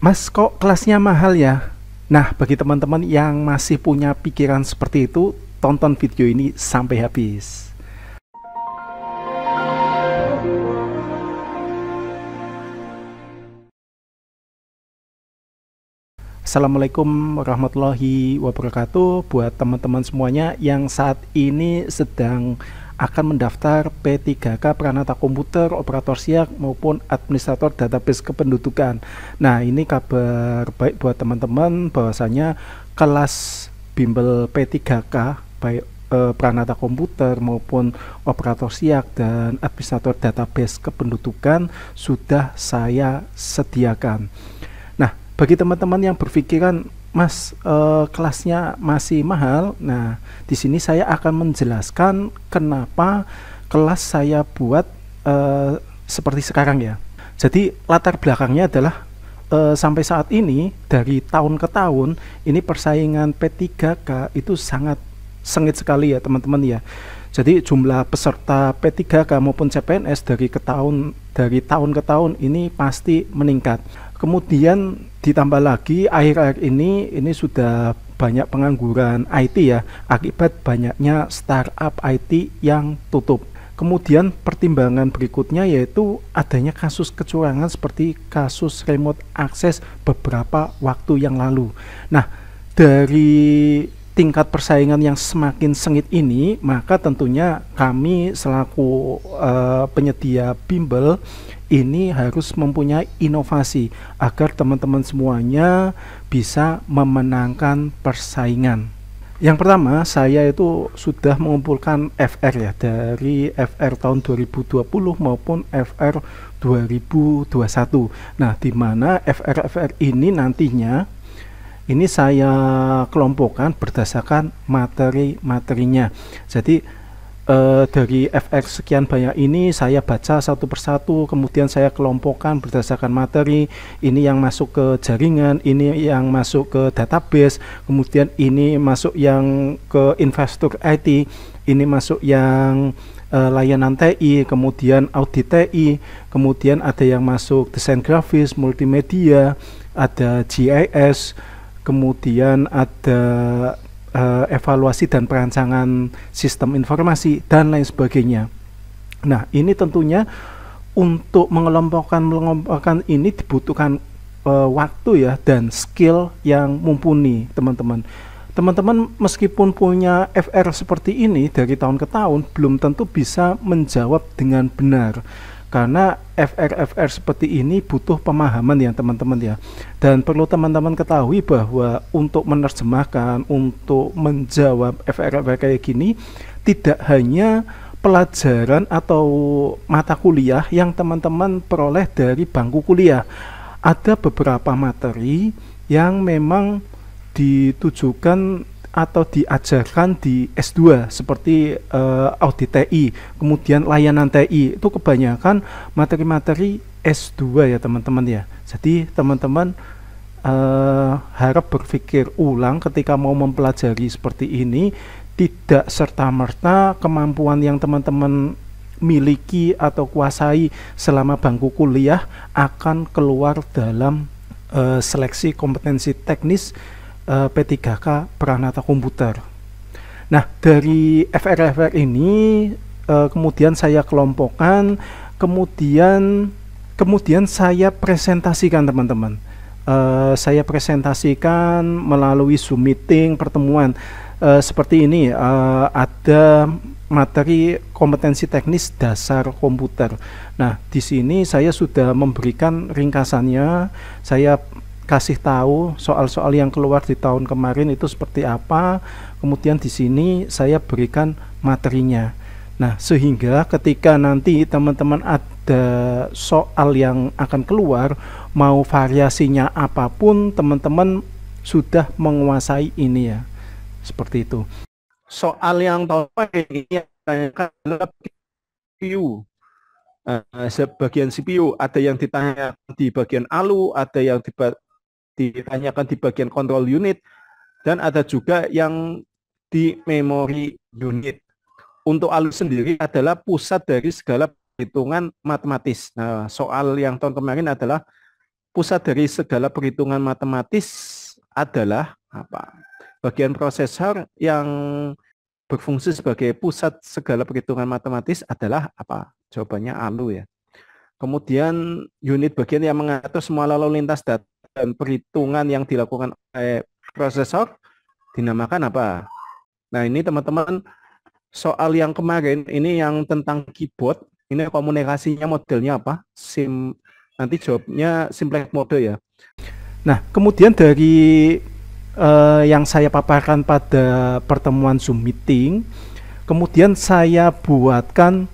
Mas kok kelasnya mahal ya? Nah, bagi teman-teman yang masih punya pikiran seperti itu, tonton video ini sampai habis. Assalamualaikum warahmatullahi wabarakatuh buat teman-teman semuanya yang saat ini sedang akan mendaftar P3K Pranata Komputer, Operator Siak maupun Administrator Database Kependudukan. Nah, ini kabar baik buat teman-teman bahwasanya kelas bimbel P3K baik eh, Pranata Komputer maupun Operator Siak dan Administrator Database Kependudukan sudah saya sediakan. Nah, bagi teman-teman yang berpikiran Mas uh, kelasnya masih mahal. Nah, di sini saya akan menjelaskan kenapa kelas saya buat uh, seperti sekarang ya. Jadi latar belakangnya adalah uh, sampai saat ini dari tahun ke tahun ini persaingan P3K itu sangat sengit sekali ya teman-teman ya. Jadi jumlah peserta P3K maupun CPNS dari ke tahun dari tahun ke tahun ini pasti meningkat Kemudian ditambah lagi akhir-akhir ini ini sudah banyak pengangguran IT ya akibat banyaknya startup IT yang tutup. Kemudian pertimbangan berikutnya yaitu adanya kasus kecurangan seperti kasus remote access beberapa waktu yang lalu. Nah, dari tingkat persaingan yang semakin sengit ini, maka tentunya kami selaku uh, eh, penyedia bimbel ini harus mempunyai inovasi agar teman-teman semuanya bisa memenangkan persaingan. Yang pertama, saya itu sudah mengumpulkan FR ya dari FR tahun 2020 maupun FR 2021. Nah, di mana FR-FR ini nantinya ini saya kelompokkan berdasarkan materi-materinya jadi eh, dari FX sekian banyak ini saya baca satu persatu kemudian saya kelompokkan berdasarkan materi ini yang masuk ke jaringan ini yang masuk ke database kemudian ini masuk yang ke investor IT ini masuk yang eh, layanan TI kemudian audit TI kemudian ada yang masuk desain grafis multimedia ada GIS kemudian ada uh, evaluasi dan perancangan sistem informasi dan lain sebagainya. Nah, ini tentunya untuk mengelompokkan mengelompokkan ini dibutuhkan uh, waktu ya dan skill yang mumpuni, teman-teman. Teman-teman meskipun punya FR seperti ini dari tahun ke tahun belum tentu bisa menjawab dengan benar karena FRFR seperti ini butuh pemahaman ya teman-teman ya dan perlu teman-teman ketahui bahwa untuk menerjemahkan untuk menjawab fr kayak gini tidak hanya pelajaran atau mata kuliah yang teman-teman peroleh dari bangku kuliah ada beberapa materi yang memang ditujukan atau diajarkan di S2 seperti uh, audit TI, kemudian layanan TI itu kebanyakan materi-materi S2 ya teman-teman ya. Jadi teman-teman uh, harap berpikir ulang ketika mau mempelajari seperti ini tidak serta-merta kemampuan yang teman-teman miliki atau kuasai selama bangku kuliah akan keluar dalam uh, seleksi kompetensi teknis Eh, P3K Pranata Komputer. Nah, dari FRFR ini eh, kemudian saya kelompokkan, kemudian kemudian saya presentasikan teman-teman. Eh, saya presentasikan melalui Zoom meeting pertemuan seperti ini ada materi kompetensi teknis dasar komputer. Nah, di sini saya sudah memberikan ringkasannya. Saya kasih tahu soal-soal yang keluar di tahun kemarin itu seperti apa. Kemudian di sini saya berikan materinya. Nah, sehingga ketika nanti teman-teman ada soal yang akan keluar, mau variasinya apapun, teman-teman sudah menguasai ini ya. Seperti itu. Soal yang tahun ini adalah CPU. Eh, sebagian CPU, ada yang ditanya di bagian ALU, ada yang di ditanyakan di bagian kontrol unit dan ada juga yang di memori unit. Untuk alur sendiri adalah pusat dari segala perhitungan matematis. Nah, soal yang tahun kemarin adalah pusat dari segala perhitungan matematis adalah apa? Bagian prosesor yang berfungsi sebagai pusat segala perhitungan matematis adalah apa? Jawabannya ALU ya. Kemudian unit bagian yang mengatur semua lalu lintas data dan perhitungan yang dilakukan oleh prosesor dinamakan apa? Nah ini teman-teman soal yang kemarin ini yang tentang keyboard ini komunikasinya modelnya apa? Sim nanti jawabnya simplex mode ya. Nah kemudian dari uh, yang saya paparkan pada pertemuan zoom meeting, kemudian saya buatkan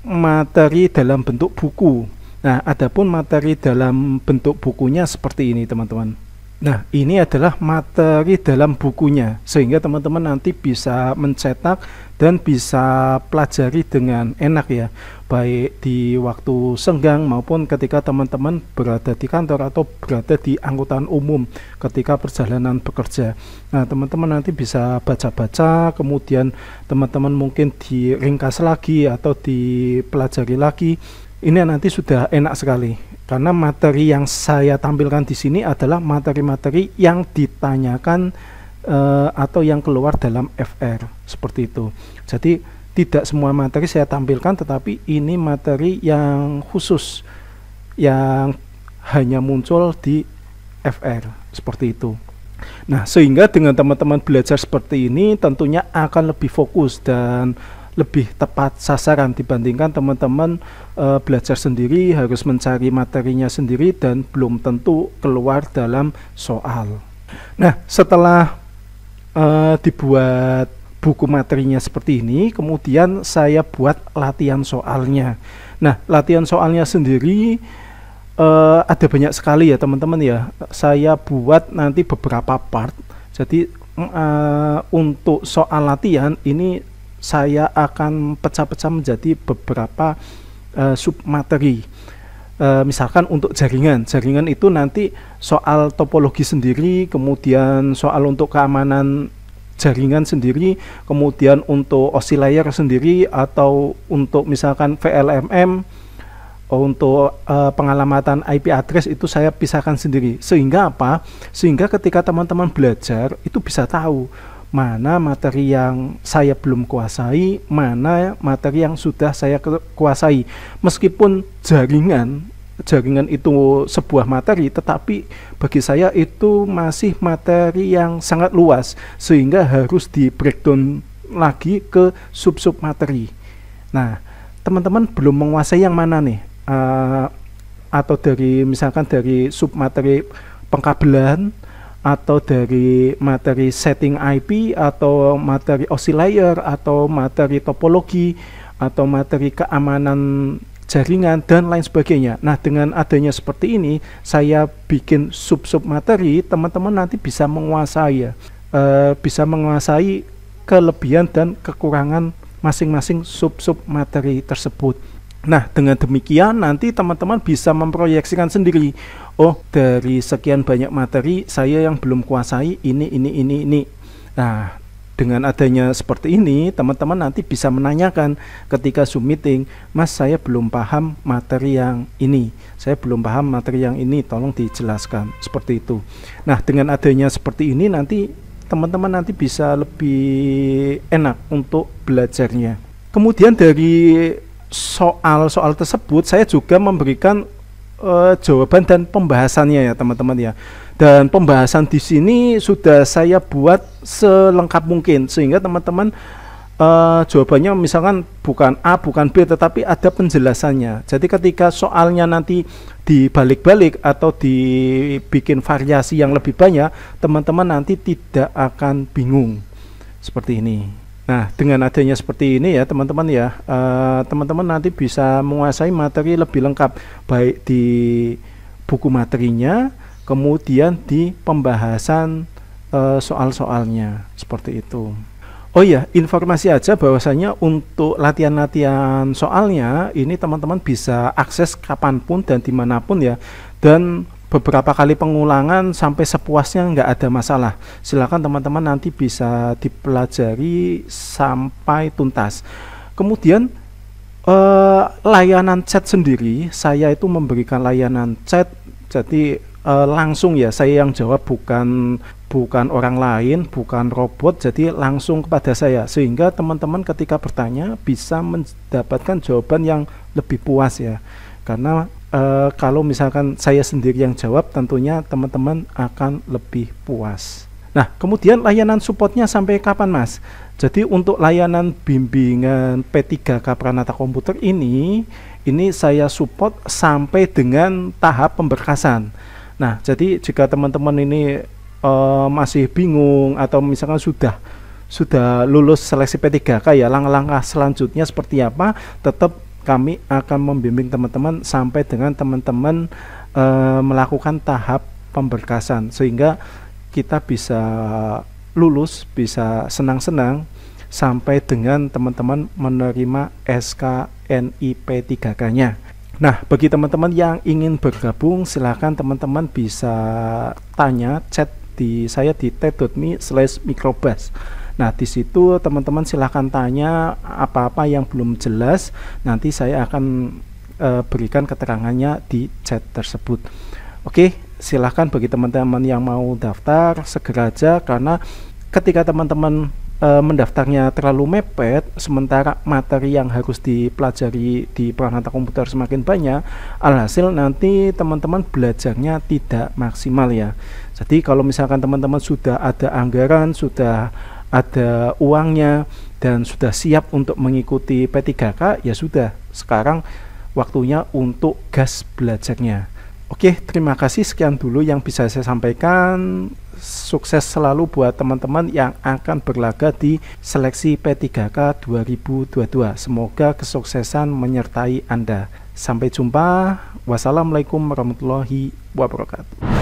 materi dalam bentuk buku Nah, adapun materi dalam bentuk bukunya seperti ini, teman-teman. Nah, ini adalah materi dalam bukunya, sehingga teman-teman nanti bisa mencetak dan bisa pelajari dengan enak ya, baik di waktu senggang maupun ketika teman-teman berada di kantor atau berada di angkutan umum ketika perjalanan bekerja. Nah, teman-teman nanti bisa baca-baca, kemudian teman-teman mungkin diringkas lagi atau dipelajari lagi ini nanti sudah enak sekali karena materi yang saya tampilkan di sini adalah materi-materi yang ditanyakan uh, atau yang keluar dalam FR seperti itu. Jadi tidak semua materi saya tampilkan tetapi ini materi yang khusus yang hanya muncul di FR seperti itu. Nah, sehingga dengan teman-teman belajar seperti ini tentunya akan lebih fokus dan lebih tepat sasaran dibandingkan teman-teman e, belajar sendiri harus mencari materinya sendiri dan belum tentu keluar dalam soal. Nah, setelah e, dibuat buku materinya seperti ini, kemudian saya buat latihan soalnya. Nah, latihan soalnya sendiri e, ada banyak sekali ya teman-teman ya. Saya buat nanti beberapa part. Jadi uh, untuk soal latihan ini saya akan pecah-pecah menjadi beberapa uh, eh, materi Uh, eh, misalkan untuk jaringan, jaringan itu nanti soal topologi sendiri, kemudian soal untuk keamanan jaringan sendiri, kemudian untuk oscillator sendiri atau untuk misalkan VLMM untuk uh, pengalamatan IP address itu saya pisahkan sendiri sehingga apa sehingga ketika teman-teman belajar itu bisa tahu mana materi yang saya belum kuasai, mana materi yang sudah saya kuasai. Meskipun jaringan jaringan itu sebuah materi, tetapi bagi saya itu masih materi yang sangat luas sehingga harus di breakdown lagi ke sub-sub materi. Nah, teman-teman belum menguasai yang mana nih? Uh, atau dari misalkan dari sub materi pengkabelan atau dari materi setting IP atau materi oscillator atau materi topologi atau materi keamanan jaringan dan lain sebagainya. Nah, dengan adanya seperti ini, saya bikin sub-sub materi, teman-teman nanti bisa menguasai ya. E, bisa menguasai kelebihan dan kekurangan masing-masing sub-sub materi tersebut. Nah, dengan demikian nanti teman-teman bisa memproyeksikan sendiri, oh dari sekian banyak materi saya yang belum kuasai ini ini ini ini. Nah, dengan adanya seperti ini, teman-teman nanti bisa menanyakan ketika Zoom meeting, "Mas, saya belum paham materi yang ini. Saya belum paham materi yang ini, tolong dijelaskan." Seperti itu. Nah, dengan adanya seperti ini nanti teman-teman nanti bisa lebih enak untuk belajarnya. Kemudian dari soal-soal tersebut saya juga memberikan uh, jawaban dan pembahasannya ya teman-teman ya. Dan pembahasan di sini sudah saya buat selengkap mungkin sehingga teman-teman uh, jawabannya misalkan bukan A bukan B tetapi ada penjelasannya. Jadi ketika soalnya nanti dibalik-balik atau dibikin variasi yang lebih banyak, teman-teman nanti tidak akan bingung. Seperti ini. Nah, dengan adanya seperti ini ya teman-teman ya, eh, teman-teman uh, nanti bisa menguasai materi lebih lengkap baik di buku materinya, kemudian di pembahasan uh, soal-soalnya seperti itu. Oh iya, informasi aja bahwasanya untuk latihan-latihan soalnya ini teman-teman bisa akses kapanpun dan dimanapun ya. Dan beberapa kali pengulangan sampai sepuasnya nggak ada masalah. Silakan teman-teman nanti bisa dipelajari sampai tuntas. Kemudian eh, layanan chat sendiri, saya itu memberikan layanan chat, jadi eh, langsung ya saya yang jawab bukan bukan orang lain, bukan robot, jadi langsung kepada saya sehingga teman-teman ketika bertanya bisa mendapatkan jawaban yang lebih puas ya. Karena Eh, kalau misalkan saya sendiri yang jawab tentunya teman-teman akan lebih puas. Nah, kemudian layanan supportnya sampai kapan, Mas? Jadi untuk layanan bimbingan P3K Pranata Komputer ini, ini saya support sampai dengan tahap pemberkasan. Nah, jadi jika teman-teman ini uh, masih bingung atau misalkan sudah sudah lulus seleksi P3K ya langkah-langkah selanjutnya seperti apa tetap kami akan membimbing teman-teman sampai dengan teman-teman e, melakukan tahap pemberkasan sehingga kita bisa lulus, bisa senang-senang sampai dengan teman-teman menerima SK NIP 3K-nya. Nah, bagi teman-teman yang ingin bergabung, silahkan teman-teman bisa tanya, chat di saya di t.me slash microbus. Nah, di situ teman-teman silahkan tanya apa-apa yang belum jelas. Nanti saya akan e, berikan keterangannya di chat tersebut. Oke, silahkan bagi teman-teman yang mau daftar segera aja karena ketika teman-teman e, mendaftarnya terlalu mepet, sementara materi yang harus dipelajari di perangkat Komputer semakin banyak, alhasil nanti teman-teman belajarnya tidak maksimal ya. Jadi kalau misalkan teman-teman sudah ada anggaran, sudah ada uangnya dan sudah siap untuk mengikuti P3K, ya sudah, sekarang waktunya untuk gas belajarnya. Oke, terima kasih sekian dulu yang bisa saya sampaikan. Sukses selalu buat teman-teman yang akan berlaga di seleksi P3K 2022. Semoga kesuksesan menyertai Anda. Sampai jumpa. Wassalamualaikum warahmatullahi wabarakatuh.